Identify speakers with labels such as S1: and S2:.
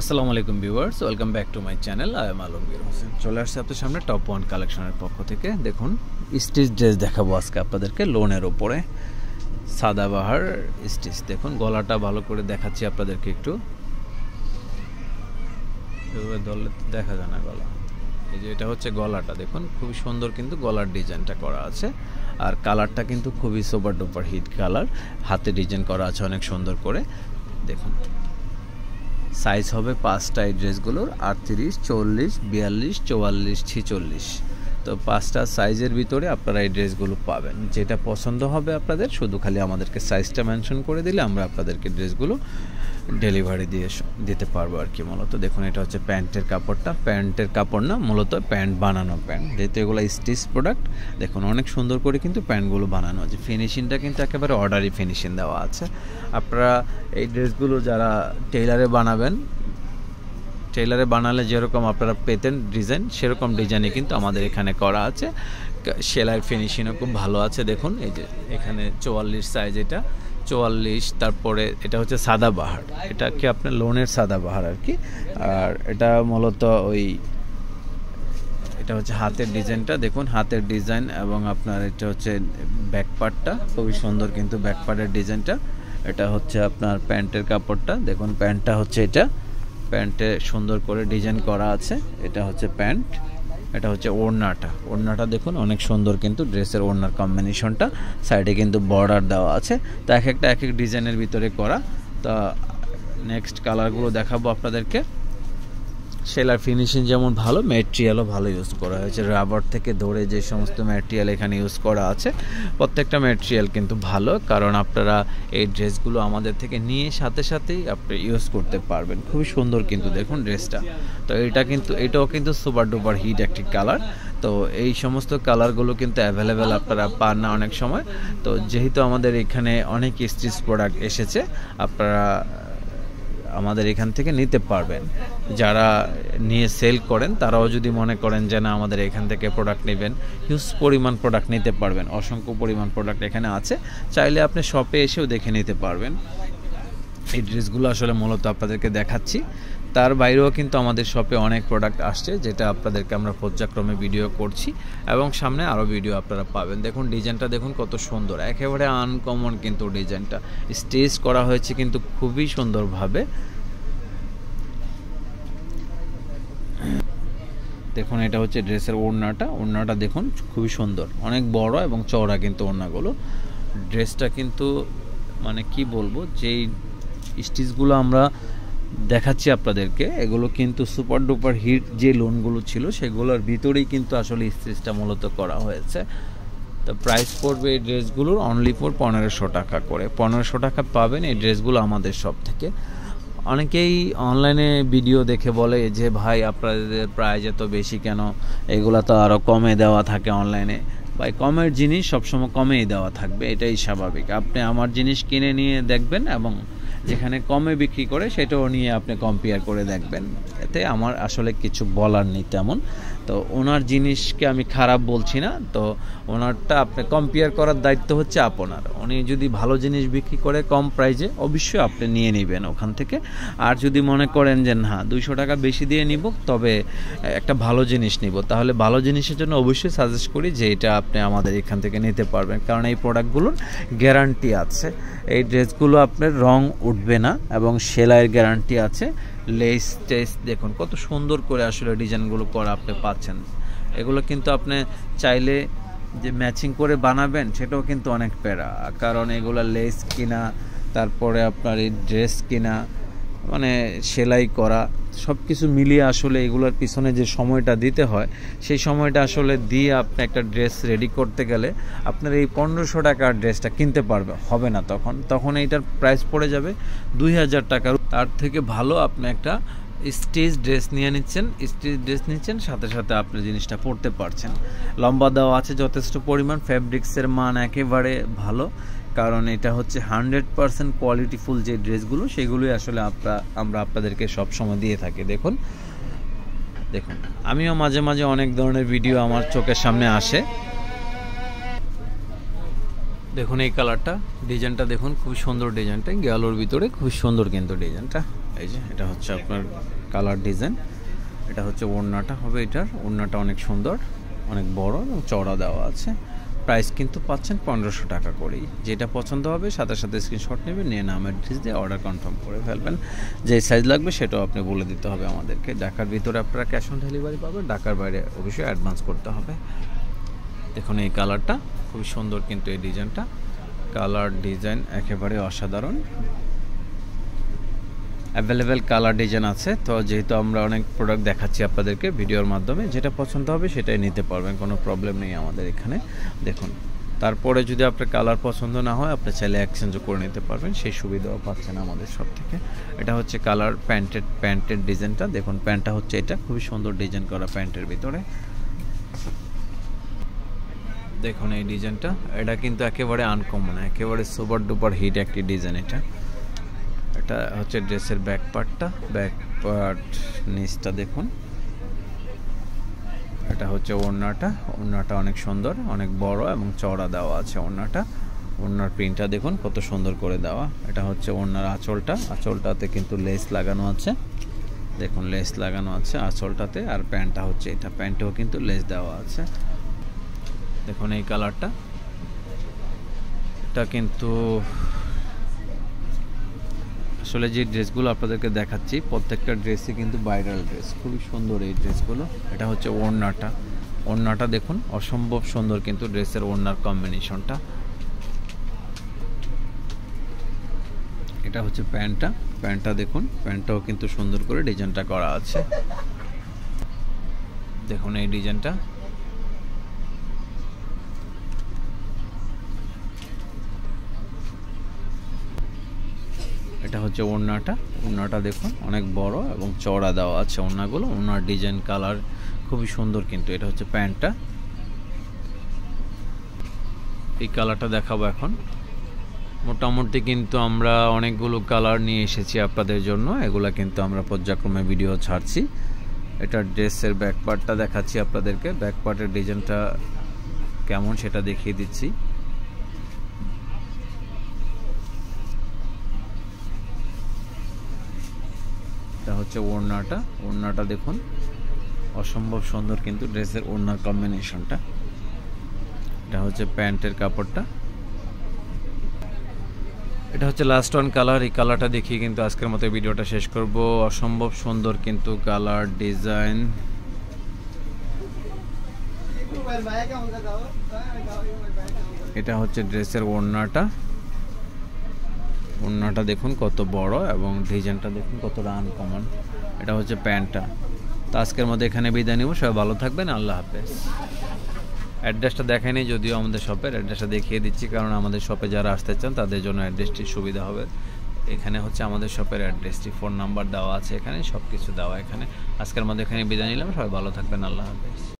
S1: আসসালামু আলাইকুম viewers welcome back to my channel I am Alamgir Hossain চলে আসছে আপনাদের সামনে টপ ওয়ান কালেকশনের পক্ষ থেকে দেখুন স্টিচ ড্রেস দেখাবো আজকে আপনাদেরকে লোনের ওপরে সাদাবাহার স্টিচ দেখুন গলাটা ভালো করে দেখাচ্ছি আপনাদেরকে একটু দলে দেখা যায় না গলা এই যে এটা হচ্ছে গলাটা দেখুন খুবই সুন্দর কিন্তু গলার ডিজাইনটা করা আছে আর কালারটা কিন্তু খুবই সুপার ডুপার হিট কালার হাতে ডিজাইন করা আছে অনেক সুন্দর করে দেখুন সাইজ হবে পাঁচটা এই ড্রেসগুলোর আটত্রিশ চল্লিশ বিয়াল্লিশ চৌয়াল্লিশ ছেচল্লিশ তো পাঁচটা সাইজের ভিতরে আপনারা এই ড্রেসগুলো পাবেন যেটা পছন্দ হবে আপনাদের শুধু খালি আমাদেরকে সাইজটা মেনশন করে দিলে আমরা আপনাদেরকে ড্রেসগুলো ডেলিভারি দিয়ে দিতে পারবো আর কি মূলত দেখুন এটা হচ্ছে প্যান্টের কাপড়টা প্যান্টের কাপড় না মূলত প্যান্ট বানানো প্যান্ট যেহেতু এগুলো স্টিচ প্রোডাক্ট দেখুন অনেক সুন্দর করে কিন্তু প্যান্টগুলো বানানো আছে ফিনিশিংটা কিন্তু একেবারে অর্ডারি ফিনিশিং দেওয়া আছে আপনারা এই ড্রেসগুলো যারা টেইলারে বানাবেন টেইলারে বানালে যেরকম আপনারা পেতেন ডিজাইন সেরকম ডিজাইনে কিন্তু আমাদের এখানে করা আছে সেলাই ফিনিশিংও খুব ভালো আছে দেখুন এই যে এখানে চুয়াল্লিশ সাইজ এটা চুয়াল্লিশ তারপরে এটা হচ্ছে সাদাবাহার কি আপনার লোনের সাদাবাহার আর কি আর এটা মূলত ওই এটা হচ্ছে হাতের ডিজাইনটা দেখুন হাতের ডিজাইন এবং আপনার এটা হচ্ছে ব্যাকপার্টটা খুবই সুন্দর কিন্তু ব্যাকপার্টের ডিজাইনটা এটা হচ্ছে আপনার প্যান্টের কাপড়টা দেখুন প্যান্টটা হচ্ছে এটা প্যান্টে সুন্দর করে ডিজাইন করা আছে এটা হচ্ছে প্যান্ট এটা হচ্ছে ওড়নাটা ওড়নাটা দেখুন অনেক সুন্দর কিন্তু ড্রেসের ওড়নার কম্বিনেশনটা সাইডে কিন্তু বর্ডার দেওয়া আছে তা এক একটা এক এক ডিজাইনের ভিতরে করা তা নেক্সট কালারগুলো দেখাবো আপনাদেরকে সেলার ফিনিশিং যেমন ভালো ম্যাটেরিয়ালও ভালো ইউজ করা হয়েছে রাবার থেকে ধরে যে সমস্ত ম্যাটেরিয়াল এখানে ইউজ করা আছে প্রত্যেকটা ম্যাটেরিয়াল কিন্তু ভালো কারণ আপনারা এই ড্রেসগুলো আমাদের থেকে নিয়ে সাথে সাথেই আপনি ইউজ করতে পারবেন খুবই সুন্দর কিন্তু দেখুন ড্রেসটা তো এটা কিন্তু এটাও কিন্তু সুপার ডুপার হিট একটি কালার তো এই সমস্ত কালারগুলো কিন্তু অ্যাভেলেবেল আপনারা পান না অনেক সময় তো যেহেতু আমাদের এখানে অনেক স্টিচ প্রোডাক্ট এসেছে আপনারা আমাদের এখান থেকে নিতে পারবেন যারা নিয়ে সেল করেন তারাও যদি মনে করেন যে না আমাদের এখান থেকে প্রোডাক্ট নেবেন হিউজ পরিমাণ প্রোডাক্ট নিতে পারবেন অসংখ্য পরিমাণ প্রোডাক্ট এখানে আছে চাইলে আপনি শপে এসেও দেখে নিতে পারবেন এই ড্রেসগুলো আসলে মূলত আপনাদেরকে দেখাচ্ছি তার বাইরেও কিন্তু আমাদের শপে অনেক প্রোডাক্ট আসছে যেটা আপনাদেরকে আমরা পর্যায়ক্রমে ভিডিও করছি এবং সামনে আরও ভিডিও আপনারা পাবেন দেখুন ডিজাইনটা দেখুন কত সুন্দর একেবারে আনকমন কিন্তু ডিজাইনটা স্টেজ করা হয়েছে কিন্তু খুবই সুন্দরভাবে দেখুন এটা হচ্ছে ড্রেসের ওড়নাটা ওড়নাটা দেখুন খুবই সুন্দর অনেক বড় এবং চওড়া কিন্তু ওড়নাগুলো ড্রেসটা কিন্তু মানে কি বলবো যেই স্টিচগুলো আমরা দেখাচ্ছি আপনাদেরকে এগুলো কিন্তু সুপার ডুপার হিট যে লোনগুলো ছিল সেগুলোর ভিতরেই কিন্তু আসলে সিস্টেম মূলত করা হয়েছে তো প্রাইস পড়বে এই ড্রেসগুলোর অনলি ফোর পনেরোশো টাকা করে পনেরোশো টাকা পাবেন এই ড্রেসগুলো আমাদের সব থেকে অনেকেই অনলাইনে ভিডিও দেখে বলে যে ভাই আপনাদের প্রাইজ এত বেশি কেন এগুলো তো আরও কমে দেওয়া থাকে অনলাইনে ভাই কমের জিনিস সবসময় কমেই দেওয়া থাকবে এটাই স্বাভাবিক আপনি আমার জিনিস কিনে নিয়ে দেখবেন এবং যেখানে কমে বিক্রি করে সেটাও নিয়ে আপনি কম্পেয়ার করে দেখবেন এতে আমার আসলে কিছু বলার নেই তেমন তো ওনার জিনিসকে আমি খারাপ বলছি না তো ওনারটা আপনি কম্পেয়ার করার দায়িত্ব হচ্ছে আপনার উনি যদি ভালো জিনিস বিক্রি করে কম প্রাইজে অবশ্যই আপনি নিয়ে নেবেন ওখান থেকে আর যদি মনে করেন যে না দুইশো টাকা বেশি দিয়ে নিব তবে একটা ভালো জিনিস নিব তাহলে ভালো জিনিসের জন্য অবশ্যই সাজেস্ট করি যে এটা আপনি আমাদের এখান থেকে নিতে পারবেন কারণ এই প্রোডাক্টগুলোর গ্যারান্টি আছে এই ড্রেসগুলো আপনার রং উঠবে না এবং সেলাইয়ের গ্যারান্টি আছে লেস টেস দেখুন কত সুন্দর করে আসলে ডিজাইনগুলো করা আপনি পাচ্ছেন এগুলো কিন্তু আপনি চাইলে যে ম্যাচিং করে বানাবেন সেটাও কিন্তু অনেক প্যারা কারণ এগুলো লেস কিনা তারপরে আপনার এই ড্রেস কিনা মানে সেলাই করা সব কিছু মিলিয়ে আসলে এগুলোর পিছনে যে সময়টা দিতে হয় সেই সময়টা আসলে দিয়ে আপনি একটা ড্রেস রেডি করতে গেলে আপনার এই পনেরোশো টাকার ড্রেসটা কিনতে পারবে হবে না তখন তখন এইটার প্রাইস পড়ে যাবে দুই হাজার টাকার তার থেকে ভালো আপনি একটা স্টেজ ড্রেস নিয়ে নিচ্ছেন স্টেজ ড্রেস নিচ্ছেন সাথে সাথে আপনি জিনিসটা পরতে পারছেন লম্বা দেওয়া আছে যথেষ্ট পরিমাণ ফ্যাব্রিক্সের মান একেবারে ভালো কারণ এটা হচ্ছে হান্ড্রেড পারসেন্ট কোয়ালিটিফুল যে ড্রেসগুলো সেগুলোই আসলে আপনারা আমরা আপনাদেরকে সবসময় দিয়ে থাকি দেখুন দেখুন আমিও মাঝে মাঝে অনেক ধরনের ভিডিও আমার চোখের সামনে আসে দেখুন এই কালারটা ডিজাইনটা দেখুন খুব সুন্দর ডিজাইনটা গেলোর ভিতরে খুব সুন্দর কিন্তু ডিজাইনটা এই যে এটা হচ্ছে আপনার কালার ডিজাইন এটা হচ্ছে ওড়নাটা হবে এটার ওড়নাটা অনেক সুন্দর অনেক বড় এবং চড়া দেওয়া আছে প্রাইস কিন্তু পাচ্ছেন পনেরোশো টাকা করেই যেটা পছন্দ হবে সাথে সাথে স্ক্রিনশট নেবেন নিয়ে নাম অ্যাড্রেস দিয়ে অর্ডার কনফার্ম করে ফেলবেন যে সাইজ লাগবে সেটাও আপনি বলে দিতে হবে আমাদেরকে ঢাকার ভিতরে আপনারা ক্যাশ অন ডেলিভারি পাবেন ঢাকার বাইরে অবশ্যই অ্যাডভান্স করতে হবে দেখুন এই কালারটা খুবই সুন্দর কিন্তু এই ডিজাইনটা কালার ডিজাইন একেবারে অসাধারণ অ্যাভেলেবেল কালার ডিজাইন আছে তো যেহেতু আমরা অনেক প্রোডাক্ট দেখাচ্ছি আপনাদেরকে ভিডিওর মাধ্যমে যেটা পছন্দ হবে সেটাই নিতে পারবেন কোনো প্রবলেম নেই আমাদের এখানে দেখুন তারপরে যদি আপনার কালার পছন্দ না হয় আপনি চাইলে এক্সচেঞ্জও করে নিতে পারবেন সেই সুবিধাও পাচ্ছেন আমাদের সব থেকে এটা হচ্ছে কালার প্যান্টেড প্যান্টের ডিজাইনটা দেখুন প্যান্টটা হচ্ছে এটা খুবই সুন্দর ডিজাইন করা প্যান্টের ভিতরে দেখুন এই ডিজাইনটা এটা কিন্তু একেবারে আনকমন একেবারে সুপার ডুপার হিট একটি ডিজাইন এটা এটা হচ্ছে ড্রেসের ব্যাক পার্টটা ব্যাক পার্ট নিচটা দেখুন এটা হচ্ছে ওড়নাটা ওড়নাটা অনেক সুন্দর অনেক বড় এবং চড়া দেওয়া আছে ওড়নাটা ওড়নার প্রিন্টটা দেখুন কত সুন্দর করে দেওয়া এটা হচ্ছে ওড়নার আঁচলটা আঁচলটাতে কিন্তু লেস লাগানো আছে দেখুন লেস লাগানো আছে আঁচলটাতে আর প্যান্টটা হচ্ছে এটা প্যান্টেও কিন্তু লেস দেওয়া আছে দেখুন এই কালারটা এটা কিন্তু আসলে যে ড্রেসগুলো আপনাদেরকে দেখাচ্ছি প্রত্যেকটা ড্রেসই কিন্তু বাইরাল ড্রেস খুবই সুন্দর এই ড্রেসগুলো এটা হচ্ছে ওড়নাটা ওড়নাটা দেখুন অসম্ভব সুন্দর কিন্তু ড্রেসের ওড়নার কম্বিনেশনটা এটা হচ্ছে প্যান্টটা প্যান্টটা দেখুন প্যান্টটাও কিন্তু সুন্দর করে ডিজাইনটা করা আছে দেখুন এই ডিজাইনটা হচ্ছে ওড়নাটা ওড়নাটা দেখুন অনেক বড় এবং চড়া দেওয়া আছে ওড়নাগুলো ওড়নার ডিজাইন কালার খুবই সুন্দর কিন্তু এটা হচ্ছে প্যান্টটা এই কালারটা দেখাবো এখন মোটামুটি কিন্তু আমরা অনেকগুলো কালার নিয়ে এসেছি আপনাদের জন্য এগুলা কিন্তু আমরা পর্যায়ক্রমে ভিডিও ছাড়ছি এটা ড্রেসের ব্যাকপার্টটা দেখাচ্ছি আপনাদেরকে ব্যাকপার্টের ডিজাইনটা কেমন সেটা দেখিয়ে দিচ্ছি হচ্ছে ওড়নাটা ওড়নাটা দেখুন অসম্ভব সুন্দর কিন্তু ড্রেসের ওড়নার কম্বিনেশনটা এটা হচ্ছে প্যান্টের কাপড়টা এটা হচ্ছে লাস্ট অন কালার এই কালারটা দেখিয়ে কিন্তু আজকের মতো ভিডিওটা শেষ করব অসম্ভব সুন্দর কিন্তু কালার ডিজাইন এটা হচ্ছে ড্রেসের ওড়নাটা ওড়নাটা দেখুন কত বড় এবং ডিজাইনটা দেখুন কতটা আনকমন এটা হচ্ছে প্যান্টটা তো আজকের মধ্যে এখানে বিদায় নেব সবাই ভালো থাকবেন আল্লাহ হাফেজ অ্যাড্রেসটা দেখায়নি যদিও আমাদের শপের অ্যাড্রেসটা দেখিয়ে দিচ্ছি কারণ আমাদের শপে যারা আসতে চান তাদের জন্য অ্যাড্রেসটি সুবিধা হবে এখানে হচ্ছে আমাদের শপের অ্যাড্রেসটি ফোন নাম্বার দেওয়া আছে এখানে সব কিছু দেওয়া এখানে আজকের মধ্যে এখানে বিদায় নিলাম সবাই ভালো থাকবেন আল্লাহ হাফেজ